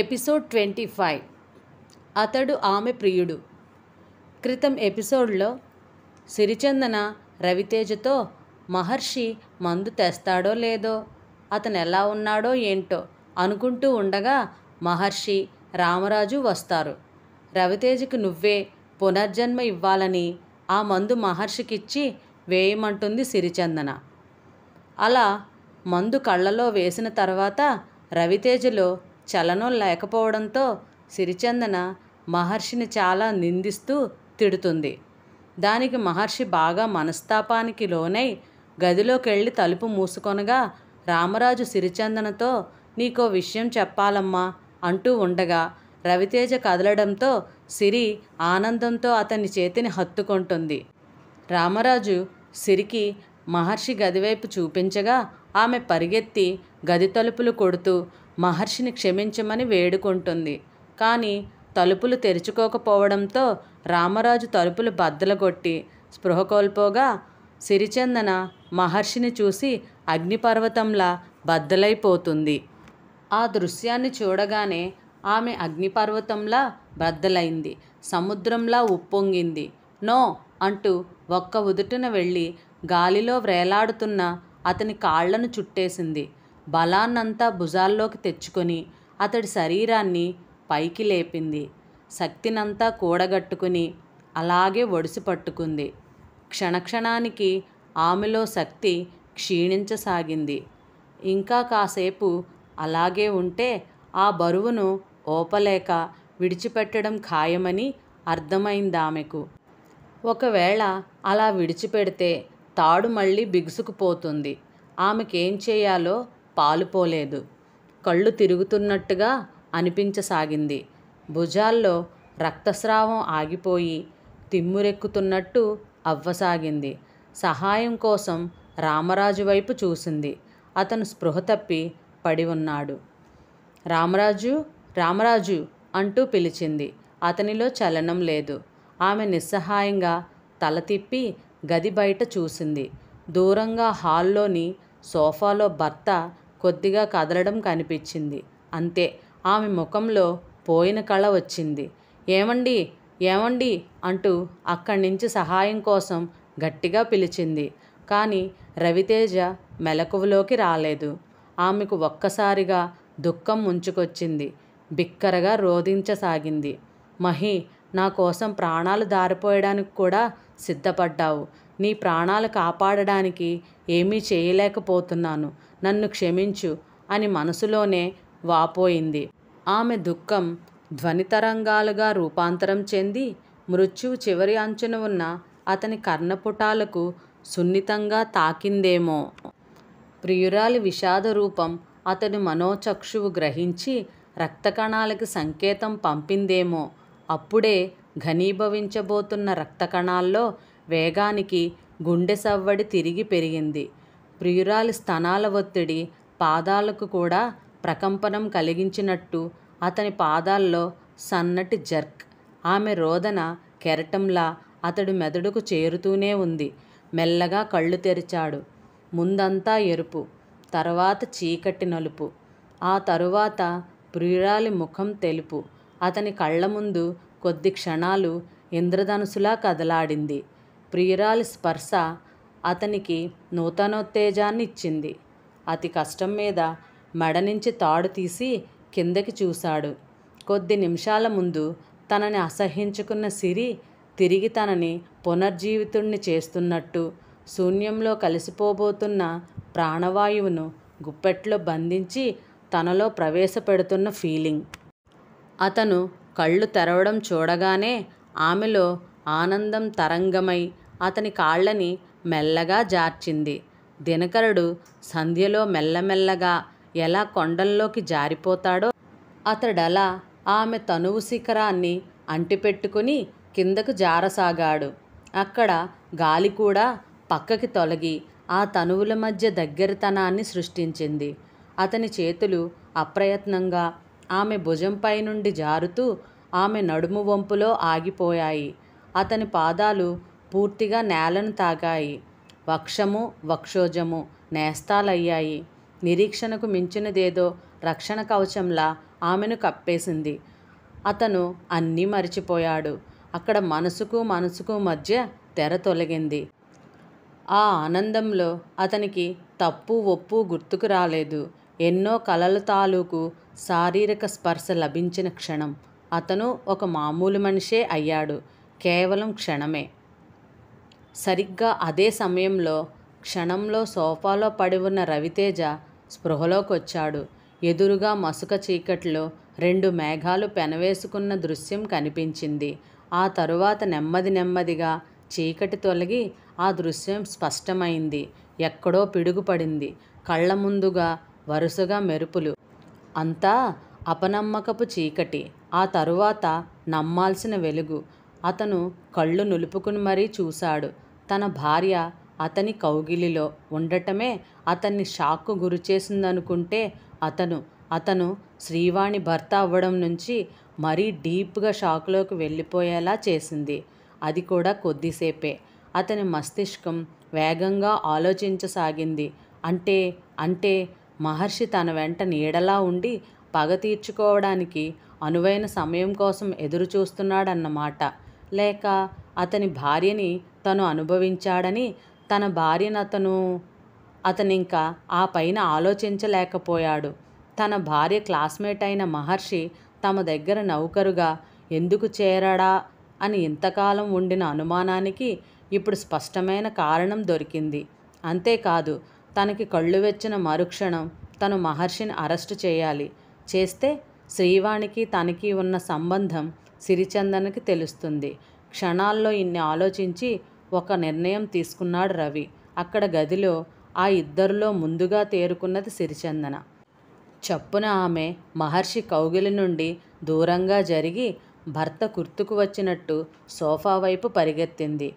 episode twenty five అతడు ఆమె ప్రియుడు క్రితం ఎపిసోడ్లో సిరిచందన రవితేజతో మహర్షి మందు తెస్తాడో లేదో అతను ఎలా ఉన్నాడో ఏంటో అనుకుంటూ ఉండగా మహర్షి రామరాజు వస్తారు రవితేజకు నువ్వే పునర్జన్మ ఇవ్వాలని ఆ మందు మహర్షికిచ్చి వేయమంటుంది సిరిచందన అలా మందు కళ్ళలో వేసిన తర్వాత రవితేజలో చలనం లేకపోవడంతో సిరిచందన మహర్షిని చాలా నిందిస్తూ తిడుతుంది దానికి మహర్షి బాగా మనస్తాపానికి లోనై గదిలోకెళ్ళి తలుపు మూసుకొనగా రామరాజు సిరిచందనతో నీకో విషయం చెప్పాలమ్మా అంటూ ఉండగా రవితేజ కదలడంతో సిరి ఆనందంతో అతని చేతిని హత్తుకుంటుంది రామరాజు సిరికి మహర్షి గదివైపు చూపించగా ఆమె పరిగెత్తి గది తలుపులు కొడుతూ మహర్షిని క్షమించమని వేడుకుంటుంది కానీ తలుపులు తెరుచుకోకపోవడంతో రామరాజు తలుపులు బద్దలగొట్టి స్పృహ కోల్పోగా సిరిచందన మహర్షిని చూసి అగ్నిపర్వతంలా బద్దలైపోతుంది ఆ దృశ్యాన్ని చూడగానే ఆమె అగ్నిపర్వతంలా బద్దలైంది సముద్రంలా ఉప్పొంగింది నో అంటూ ఒక్క ఉదుటిన వెళ్ళి గాలిలో వ్రేలాడుతున్న అతని కాళ్లను చుట్టేసింది బలాన్నంతా భుజాల్లోకి తెచ్చుకొని అతడి శరీరాన్ని పైకి లేపింది శక్తినంతా కూడగట్టుకుని అలాగే ఒడిసి పట్టుకుంది క్షణక్షణానికి ఆమెలో శక్తి క్షీణించసాగింది ఇంకా కాసేపు అలాగే ఉంటే ఆ బరువును ఓపలేక విడిచిపెట్టడం ఖాయమని అర్థమైంది ఆమెకు ఒకవేళ అలా విడిచిపెడితే తాడు మళ్ళీ బిగుసుకుపోతుంది ఆమెకేం చేయాలో పాలు పోలేదు కళ్ళు తిరుగుతున్నట్టుగా అనిపించసాగింది భుజాల్లో రక్తస్రావం ఆగిపోయి తిమ్మురెక్కుతున్నట్టు అవ్వసాగింది సహాయం కోసం రామరాజు వైపు చూసింది అతను స్పృహ తప్పి పడి ఉన్నాడు రామరాజు రామరాజు అంటూ పిలిచింది అతనిలో చలనం లేదు ఆమె నిస్సహాయంగా తల తిప్పి గది బయట చూసింది దూరంగా హాల్లోని సోఫాలో భర్త కొద్దిగా కదలడం కనిపించింది అంతే ఆమె ముఖంలో పోయిన కళ వచ్చింది ఏమండి ఏమండి అంటూ అక్కడి నుంచి సహాయం కోసం గట్టిగా పిలిచింది కానీ రవితేజ మెలకువలోకి రాలేదు ఆమెకు ఒక్కసారిగా దుఃఖం ముంచుకొచ్చింది బిక్కరగా రోధించసాగింది మహి నా కోసం ప్రాణాలు దారిపోయడానికి కూడా సిద్ధపడ్డావు నీ ప్రాణాలు కాపాడడానికి ఏమీ చేయలేకపోతున్నాను నన్ను క్షమించు అని మనసులోనే వాపోయింది ఆమె దుఃఖం ధ్వనితరంగాలుగా రూపాంతరం చెంది మృత్యువు చివరి అంచున ఉన్న అతని కర్ణపుటాలకు సున్నితంగా తాకిందేమో ప్రియురాలి విషాద రూపం అతని మనోచక్షువు గ్రహించి రక్తకణాలకి సంకేతం పంపిందేమో అప్పుడే ఘనీభవించబోతున్న రక్తకణాల్లో వేగానికి గుండె సవ్వడి తిరిగి పెరిగింది ప్రియురాలి స్తనాల ఒత్తిడి పాదాలకు కూడా ప్రకంపనం కలిగించినట్టు అతని పాదాల్లో సన్నటి జర్క్ ఆమె రోదన కెరటంలా అతడు మెదడుకు చేరుతూనే ఉంది మెల్లగా కళ్ళు తెరిచాడు ముందంతా ఎరుపు తర్వాత చీకటి నలుపు ఆ తరువాత ప్రియురాలి ముఖం తెలుపు అతని కళ్ళ ముందు కొద్ది క్షణాలు ఇంద్రధనుసులా కదలాడింది ప్రియురాలి స్పర్శ అతనికి నూతనోత్తేజాన్ని ఇచ్చింది అతి కష్టం మీద మెడ నుంచి తాడు తీసి కిందకి చూశాడు కొద్ది నిమిషాల ముందు తనని అసహించుకున్న సిరి తిరిగి తనని పునర్జీవితుణ్ణి చేస్తున్నట్టు శూన్యంలో కలిసిపోబోతున్న ప్రాణవాయువును గుప్పెట్లో బంధించి తనలో ప్రవేశపెడుతున్న ఫీలింగ్ అతను కళ్ళు తెరవడం చూడగానే ఆమెలో ఆనందం తరంగమై అతని కాళ్ళని మెల్లగా జార్చింది దినకరుడు సంధ్యలో మెల్లమెల్లగా ఎలా కొండల్లోకి జారిపోతాడో అతడలా ఆమె తనువు శిఖరాన్ని అంటిపెట్టుకుని కిందకు జారసాగాడు అక్కడ గాలి కూడా పక్కకి తొలగి ఆ తనువుల మధ్య దగ్గరతనాన్ని సృష్టించింది అతని చేతులు అప్రయత్నంగా ఆమె భుజంపై నుండి జారుతూ ఆమె నడుము వంపులో ఆగిపోయాయి అతని పాదాలు పూర్తిగా నేలను తాగాయి వక్షము వక్షోజము నేస్తాలయ్యాయి నిరీక్షణకు మించినదేదో రక్షణ కవచంలా ఆమెను కప్పేసింది అతను అన్నీ మరిచిపోయాడు అక్కడ మనసుకు మనసుకు మధ్య తెర తొలగింది ఆ ఆనందంలో అతనికి తప్పు ఒప్పు గుర్తుకు రాలేదు ఎన్నో కలలు తాలూకు శారీరక స్పర్శ లభించిన క్షణం అతను ఒక మామూలు మనిషే అయ్యాడు కేవలం క్షణమే సరిగ్గా అదే సమయంలో క్షణంలో సోఫాలో పడి ఉన్న రవితేజ స్పృహలోకి వచ్చాడు ఎదురుగా మసుక చీకట్లో రెండు మేఘాలు పెనవేసుకున్న దృశ్యం కనిపించింది ఆ తరువాత నెమ్మది నెమ్మదిగా చీకటి తొలగి ఆ దృశ్యం స్పష్టమైంది ఎక్కడో పిడుగుపడింది కళ్ళ ముందుగా వరుసగా మెరుపులు అంతా అపనమ్మకపు చీకటి ఆ తరువాత నమ్మాల్సిన వెలుగు అతను కళ్ళు నులుపుకుని మరీ చూశాడు తన భార్య అతని కౌగిలిలో ఉండటమే అతన్ని షాక్కు గురిచేసిందనుకుంటే అతను అతను శ్రీవాణి భర్త అవ్వడం నుంచి మరీ డీప్గా షాక్లోకి వెళ్ళిపోయేలా చేసింది అది కూడా కొద్దిసేపే అతని మస్తిష్కం వేగంగా ఆలోచించసాగింది అంటే అంటే మహర్షి తన వెంట నీడలా ఉండి పగ తీర్చుకోవడానికి అనువైన సమయం కోసం ఎదురుచూస్తున్నాడన్నమాట లేక అతని భార్యని తను అనుభవించాడని తన భార్యనతను అతనింకా ఆ పైన ఆలోచించలేకపోయాడు తన భార్య క్లాస్మేట్ అయిన మహర్షి తమ దగ్గర నౌకరుగా ఎందుకు చేరాడా అని ఇంతకాలం ఉండిన అనుమానానికి ఇప్పుడు స్పష్టమైన కారణం దొరికింది అంతేకాదు తనకి కళ్ళు వెచ్చిన మరుక్షణం తను మహర్షిని అరెస్టు చేయాలి చేస్తే శ్రీవాణికి తనకి ఉన్న సంబంధం సిరిచందనకి తెలుస్తుంది క్షణాల్లో ఇన్ని ఆలోచించి ఒక నిర్ణయం తీసుకున్నాడు రవి అక్కడ గదిలో ఆ ఇద్దరిలో ముందుగా తేరుకున్నది సిరిచందన చప్పున ఆమె మహర్షి కౌగిలి నుండి దూరంగా జరిగి భర్త గుర్తుకు వచ్చినట్టు సోఫా వైపు పరిగెత్తింది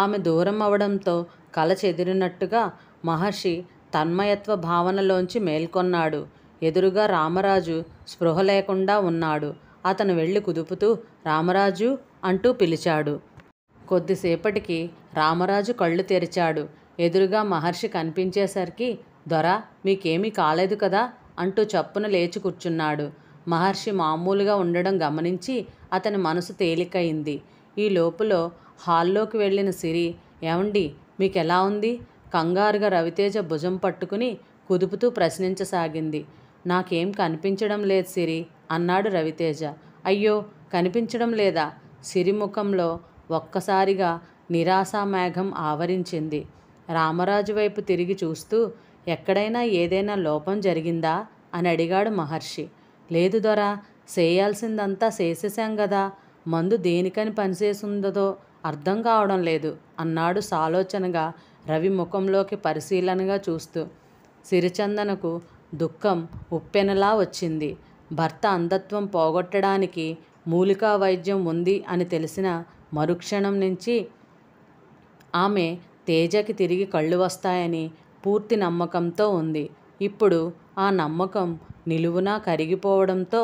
ఆమె దూరం అవడంతో కల చెదిరినట్టుగా మహర్షి తన్మయత్వ భావనలోంచి మేల్కొన్నాడు ఎదురుగా రామరాజు స్పృహ లేకుండా ఉన్నాడు అతను వెళ్ళి కుదుపుతూ రామరాజు అంటూ పిలిచాడు కొద్దిసేపటికి రామరాజు కళ్ళు తెరిచాడు ఎదురుగా మహర్షి కనిపించేసరికి దొర మీకేమీ కాలేదు కదా అంటూ చప్పున లేచి కూర్చున్నాడు మహర్షి మామూలుగా ఉండడం గమనించి అతని మనసు తేలికయింది ఈ లోపులో హాల్లోకి వెళ్ళిన సిరి ఏమండి మీకెలా ఉంది కంగారుగా రవితేజ భుజం పట్టుకుని కుదుపుతూ ప్రశ్నించసాగింది నాకేం కనిపించడం లేదు సిరి అన్నాడు రవితేజ అయ్యో కనిపించడం లేదా సిరిముఖంలో ఒక్కసారిగా నిరాశామేఘం ఆవరించింది రామరాజు వైపు తిరిగి చూస్తూ ఎక్కడైనా ఏదైనా లోపం జరిగిందా అని అడిగాడు మహర్షి లేదు దొరా చేయాల్సిందంతా చేసేసాం కదా మందు దేనికని పనిచేసిందో అర్థం కావడం లేదు అన్నాడు సాలోచనగా రవి ముఖంలోకి పరిశీలనగా చూస్తూ సిరిచందనకు దుఃఖం ఉప్పెనలా వచ్చింది భర్త అంధత్వం పోగొట్టడానికి మూలికా వైద్యం ఉంది అని తెలిసిన మరుక్షణం నుంచి ఆమె తేజకి తిరిగి కళ్ళు వస్తాయని పూర్తి నమ్మకంతో ఉంది ఇప్పుడు ఆ నమ్మకం నిలువునా కరిగిపోవడంతో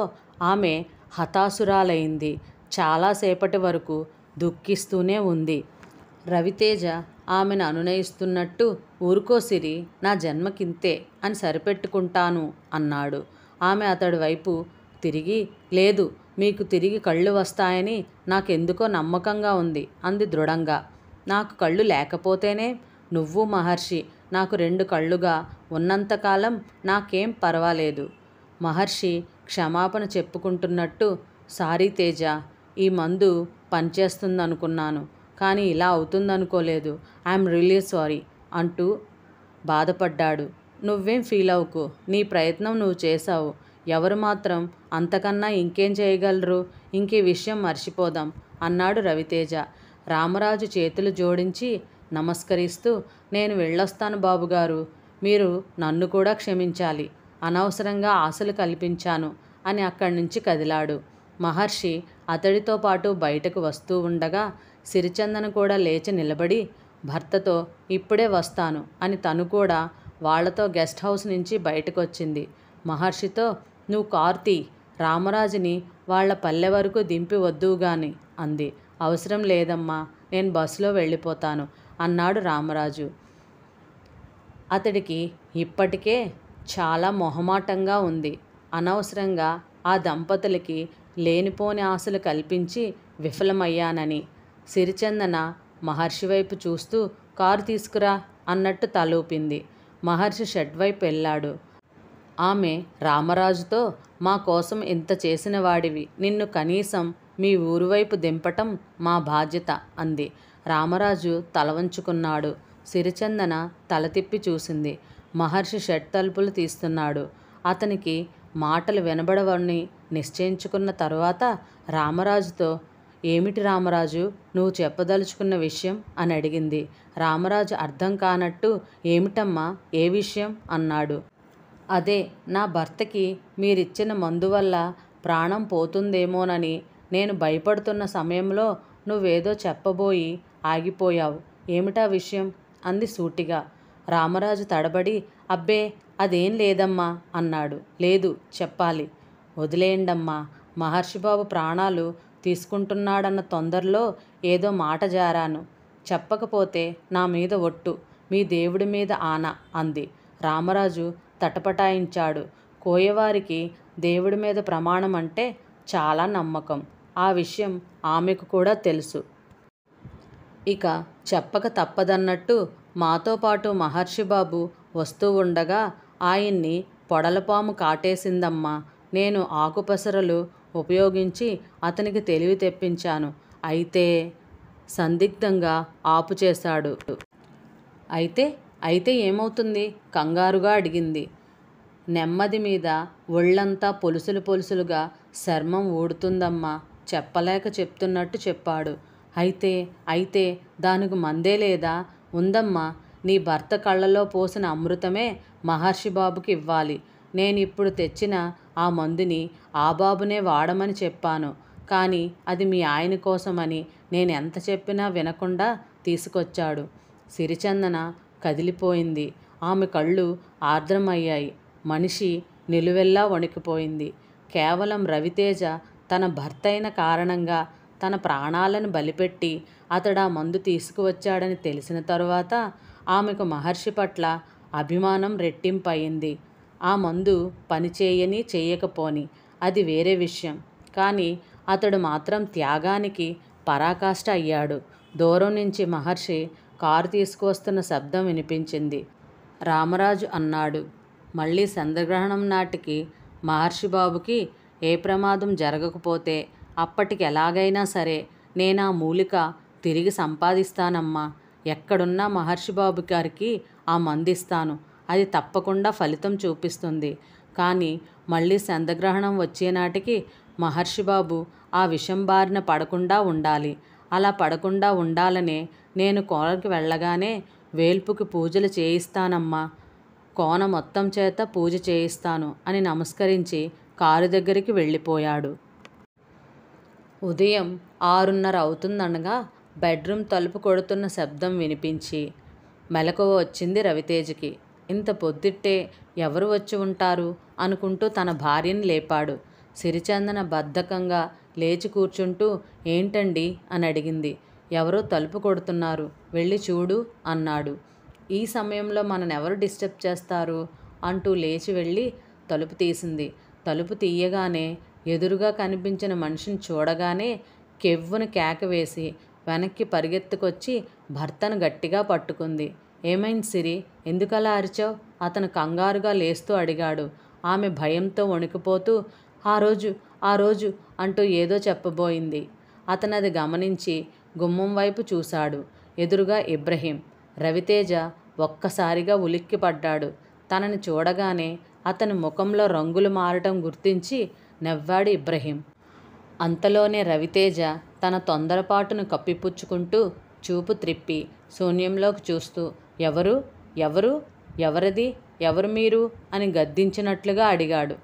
ఆమె హతాసురాలైంది చాలాసేపటి వరకు దుఃఖిస్తూనే ఉంది రవితేజ ఆమెను అనునయిస్తున్నట్టు ఊరుకోసిరి నా జన్మకింతే అని సరిపెట్టుకుంటాను అన్నాడు ఆమె అతడి వైపు తిరిగి లేదు మీకు తిరిగి కళ్ళు వస్తాయని నాకెందుకో నమ్మకంగా ఉంది అంది దృఢంగా నాకు కళ్ళు లేకపోతేనే నువ్వు మహర్షి నాకు రెండు కళ్ళుగా ఉన్నంతకాలం నాకేం పర్వాలేదు మహర్షి క్షమాపణ చెప్పుకుంటున్నట్టు సారీ తేజ ఈ మందు పనిచేస్తుందనుకున్నాను కానీ ఇలా అవుతుందనుకోలేదు ఐఎమ్ రియలీ సారీ అంటూ బాధపడ్డాడు నువ్వేం ఫీల్ అవ్వకు నీ ప్రయత్నం నువ్వు చేశావు ఎవరు మాత్రం అంతకన్నా ఇంకేం చేయగలరు ఇంకే విషయం మర్చిపోదాం అన్నాడు రవితేజ రామరాజు చేతులు జోడించి నమస్కరిస్తూ నేను వెళ్ళొస్తాను బాబుగారు మీరు నన్ను కూడా క్షమించాలి అనవసరంగా ఆశలు కల్పించాను అని అక్కడి నుంచి కదిలాడు మహర్షి అతడితో పాటు బయటకు వస్తూ ఉండగా సిరిచందన కూడా లేచి నిలబడి భర్తతో ఇప్పుడే వస్తాను అని తను కూడా వాళ్లతో గెస్ట్ హౌస్ నుంచి బయటకొచ్చింది మహర్షితో నువ్వు కార్తీ రామరాజుని వాళ్ల పల్లె వరకు దింపి వద్దువుగాని అంది అవసరం లేదమ్మా నేను బస్సులో వెళ్ళిపోతాను అన్నాడు రామరాజు అతడికి ఇప్పటికే చాలా మొహమాటంగా ఉంది అనవసరంగా ఆ దంపతులకి లేనిపోని ఆశలు కల్పించి విఫలమయ్యానని సిరిచందన మహర్షి వైపు చూస్తూ కారు తీసుకురా అన్నట్టు తలూపింది మహర్షి షెడ్ వైపు వెళ్ళాడు ఆమె రామరాజుతో మా కోసం ఇంత చేసిన వాడివి నిన్ను కనీసం మీ ఊరువైపు దింపటం మా బాధ్యత అంది రామరాజు తలవంచుకున్నాడు సిరిచందన తల తిప్పి చూసింది మహర్షి షట్ తలుపులు తీస్తున్నాడు అతనికి మాటలు వినబడవని నిశ్చయించుకున్న తరువాత రామరాజుతో ఏమిటి రామరాజు నువ్వు చెప్పదలుచుకున్న విషయం అని అడిగింది రామరాజు అర్థం కానట్టు ఏమిటమ్మా ఏ విషయం అన్నాడు అదే నా భర్తకి మీరిచ్చిన మందు వల్ల ప్రాణం పోతుందేమోనని నేను భయపడుతున్న సమయంలో నువ్వేదో చెప్పబోయి ఆగిపోయావు ఏమిటా విషయం అంది సూటిగా రామరాజు తడబడి అబ్బే అదేం లేదమ్మా అన్నాడు లేదు చెప్పాలి వదిలేయండమ్మా మహర్షిబాబు ప్రాణాలు తీసుకుంటున్నాడన్న తొందరలో ఏదో మాట జారాను చెప్పకపోతే నా మీద ఒట్టు మీ దేవుడి మీద ఆన అంది రామరాజు తటపటాయించాడు కోయవారికి దేవుడి మీద ప్రమాణం అంటే చాలా నమ్మకం ఆ విషయం ఆమెకు కూడా తెలుసు ఇక చెప్పక తప్పదన్నట్టు మాతో పాటు మహర్షి బాబు వస్తూ ఉండగా ఆయన్ని పొడలపాము కాటేసిందమ్మా నేను ఆకుపసరలు ఉపయోగించి అతనికి తెలివి తెప్పించాను అయితే సందిగ్ధంగా ఆపు చేశాడు అయితే అయితే ఏమవుతుంది కంగారుగా అడిగింది నెమ్మది మీద ఒళ్ళంతా పొలుసులు పొలుసులుగా చర్మం ఊడుతుందమ్మా చెప్పలేక చెప్తున్నట్టు చెప్పాడు అయితే అయితే దానికి మందే లేదా ఉందమ్మా నీ భర్త కళ్ళలో పోసిన అమృతమే మహర్షి బాబుకి ఇవ్వాలి నేను ఇప్పుడు తెచ్చిన ఆ మందుని ఆ బాబునే వాడమని చెప్పాను కానీ అది మీ ఆయన కోసమని నేను ఎంత చెప్పినా వినకుండా తీసుకొచ్చాడు సిరిచందన కదిలిపోయింది ఆమె కళ్ళు ఆర్ద్రమయ్యాయి మనిషి నిలువెల్లా వణికిపోయింది కేవలం రవితేజ తన భర్తైన కారణంగా తన ప్రాణాలను బలిపెట్టి అతడా మందు తీసుకువచ్చాడని తెలిసిన తరువాత ఆమెకు మహర్షి పట్ల అభిమానం రెట్టింపయింది ఆ మందు పనిచేయని చేయకపోని అది వేరే విషయం కానీ అతడు మాత్రం త్యాగానికి పరాకాష్ట అయ్యాడు దూరం నుంచి మహర్షి కారు తీసుకువస్తున్న శబ్దం వినిపించింది రామరాజు అన్నాడు మళ్ళీ చంద్రగ్రహణం నాటికి మహర్షి బాబుకి ఏ ప్రమాదం జరగకపోతే అప్పటికి ఎలాగైనా సరే నేను ఆ మూలిక తిరిగి సంపాదిస్తానమ్మా ఎక్కడున్నా మహర్షి బాబు గారికి ఆ మందిస్తాను అది తప్పకుండా ఫలితం చూపిస్తుంది కానీ మళ్ళీ చంద్రగ్రహణం వచ్చేనాటికి మహర్షి బాబు ఆ విషం బారిన పడకుండా ఉండాలి అలా పడకుండా ఉండాలనే నేను కోనకు వెళ్ళగానే వేల్పుకి పూజలు చేయిస్తానమ్మా కోన మొత్తం చేత పూజ చేయిస్తాను అని నమస్కరించి కారు దగ్గరికి వెళ్ళిపోయాడు ఉదయం ఆరున్నర అవుతుందనగా బెడ్రూమ్ తలుపు కొడుతున్న శబ్దం వినిపించి మెలకువ వచ్చింది రవితేజకి ఇంత పొద్దుట్టే ఎవరు వచ్చి ఉంటారు అనుకుంటూ తన భార్యని లేపాడు సిరిచందన బద్ధకంగా లేచి కూర్చుంటూ ఏంటండి అని అడిగింది ఎవరో తలుపు కొడుతున్నారు వెళ్ళి చూడు అన్నాడు ఈ సమయంలో ఎవరు డిస్టర్బ్ చేస్తారు అంటూ లేచి వెళ్ళి తలుపు తీసింది తలుపు తీయగానే ఎదురుగా కనిపించిన మనిషిని చూడగానే కెవ్వున కేక వేసి వెనక్కి పరిగెత్తుకొచ్చి భర్తను గట్టిగా పట్టుకుంది ఏమైంది సిరి ఎందుకలా అరిచావు అతను కంగారుగా లేస్తూ అడిగాడు ఆమె భయంతో వణికిపోతూ ఆ రోజు ఆ రోజు అంటూ ఏదో చెప్పబోయింది అతను అది గమనించి గుమ్మం వైపు చూశాడు ఎదురుగా ఇబ్రహీం రవితేజ ఒక్కసారిగా ఉలిక్కిపడ్డాడు తనని చూడగానే అతని ముఖంలో రంగులు మారటం గుర్తించి నవ్వాడు ఇబ్రహీం అంతలోనే రవితేజ తన తొందరపాటును కప్పిపుచ్చుకుంటూ చూపు త్రిప్పి శూన్యంలోకి చూస్తూ ఎవరు ఎవరు ఎవరిది ఎవరు మీరు అని గద్దించినట్లుగా అడిగాడు